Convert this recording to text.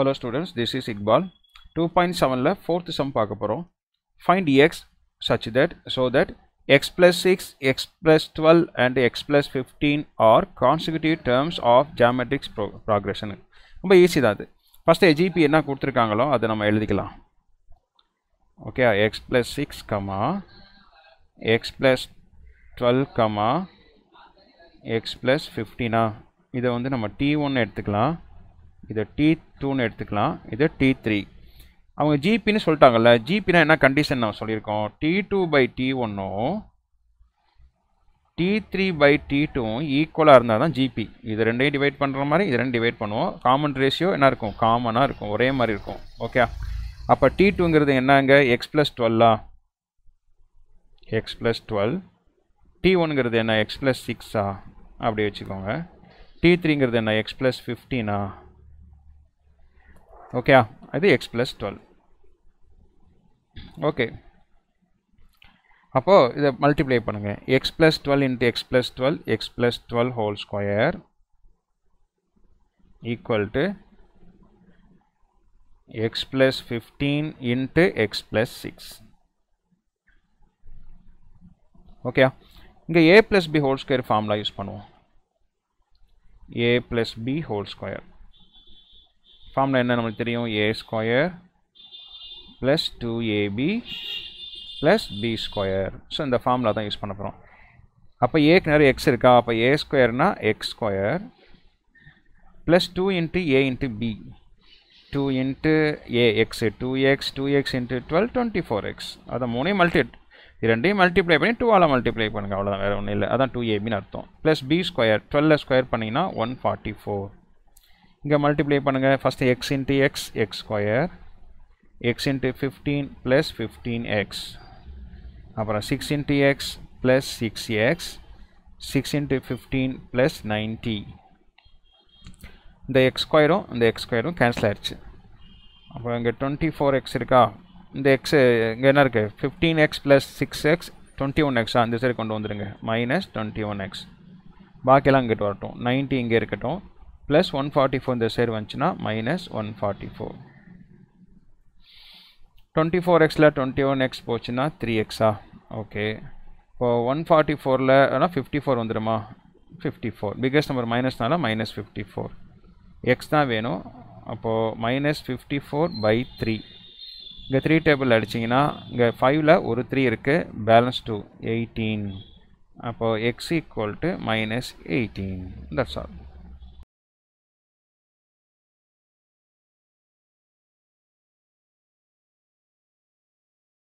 hello students this is Iqbal two point செவனில் fourth sum பார்க்க போகிறோம் find x such that so that x plus six x plus twelve and x plus fifteen are consecutive terms of geometric pro progression ரொம்ப easy தான் அது first எஜிபி என்ன கொடுத்துருக்காங்களோ அதை நம்ம எழுதிக்கலாம் okay x plus six comma x plus twelve comma x plus ஃபிஃப்டினா இதை வந்து நம்ம டி ஒன்று எடுத்துக்கலாம் இதை டி டூன்னு எடுத்துக்கலாம் இது டி த்ரீ அவங்க ஜிபின்னு சொல்லிட்டாங்கல்ல ஜிபினா என்ன கண்டிஷன் நம்ம சொல்லியிருக்கோம் டி டூ பை டி ஒன்றும் டி த்ரீ பை டி டூவும் ஈக்குவலாக இருந்தால் தான் ஜிபி இது ரெண்டையும் டிவைட் பண்ணுற மாதிரி இது ரெண்டு டிவைட் பண்ணுவோம் காமன் ரேஷியோ என்ன இருக்கும் காமனாக இருக்கும் ஒரே மாதிரி இருக்கும் ஓகே அப்போ டி டூங்கிறது என்னங்க எக்ஸ் ப்ளஸ் டுவெல்லா எக்ஸ் ப்ளஸ் டுவெல் டி ஒன்ங்கிறது என்ன எக்ஸ் ப்ளஸ் சிக்ஸா அப்படி வச்சுக்கோங்க டி த்ரீங்கிறது என்ன எக்ஸ் ப்ளஸ் ஃபிஃப்டீனா ஓகேயா அது எக்ஸ் ப்ளஸ் டுவெல் ஓகே அப்போது இதை மல்டிப்ளை பண்ணுங்கள் x plus twelve into x plus twelve x plus twelve whole square equal to x plus 15 into x plus 6 okay இங்க a plus b whole square formula use பண்ணுவோம் a plus b whole square ஃபார்மில் என்ன நம்மளுக்கு தெரியும் a square plus two ab plus b square so இந்த ஃபார்மில் தான் use பண்ண போகிறோம் அப்போ ஏக்கு நிறைய எக்ஸ் இருக்கா அப்போ ஏ ஸ்கொயர்னா x square plus two into a into b two into a x two x two x into twelve twenty four x அதை மூணையும் மல்டி இரண்டையும் மல்டிப்ளை பண்ணி டூ ஆல மல்டிப்ளை பண்ணுங்கள் அவ்வளோதான் வேறு ஒன்றும் இல்லை அதான் டூ ஏபின்னு அர்த்தம் ப்ளஸ் பி ஸ்கொயர் டுவெல்ல ஸ்கொயர் பண்ணிங்கன்னா ஒன் ஃபார்ட்டி ஃபோர் இங்கே மல்டிப்ளை பண்ணுங்கள் first x into x x square x into fifteen plus fifteen x அப்புறம் six into x plus six x six into fifteen plus ninety இந்த x ஸ்கொயரும் இந்த x ஸ்கொயரும் cancel ஆயிடுச்சு அப்புறம் இங்கே டுவெண்ட்டி ஃபோர் எக்ஸ் இருக்கா இந்த எக்ஸ் இங்கே என்ன இருக்குது fifteen x plus six x twenty one எக்ஸாக அந்த சைடு கொண்டு வந்துடுங்க மைனஸ் டுவெண்ட்டி ஒன் எக்ஸ் பாக்கியெல்லாம் இங்கிட்டு வரட்டும் நைன்ட்டி இங்கே இருக்கட்டும் ப்ளஸ் ஒன் ஃபார்ட்டி ஃபோர் இந்த சைடு வந்துச்சுன்னா minus one forty four twenty four எக்ஸில் டுவெண்ட்டி ஒன் எக்ஸ் போச்சுன்னா த்ரீ எக்ஸா ஓகே இப்போது ஒன் ஃபார்ட்டி ஃபோரில் ஆனால் ஃபிஃப்டி ஃபோர் வந்துடுமா ஃபிஃப்டி ஃபோர் பிக்கஸ்ட் நம்பர் மைனஸ்னால மைனஸ் ஃபிஃப்டி ஃபோர் எக்ஸ் தான் வேணும் அப்போது minus fifty four by three இங்கே த்ரீ டேபிள் அடிச்சிங்கன்னா இங்கே ஃபைவ்ல ஒரு த்ரீ இருக்குது பேலன்ஸ் டூ எயிட்டீன் அப்போது x equal to minus eighteen that's all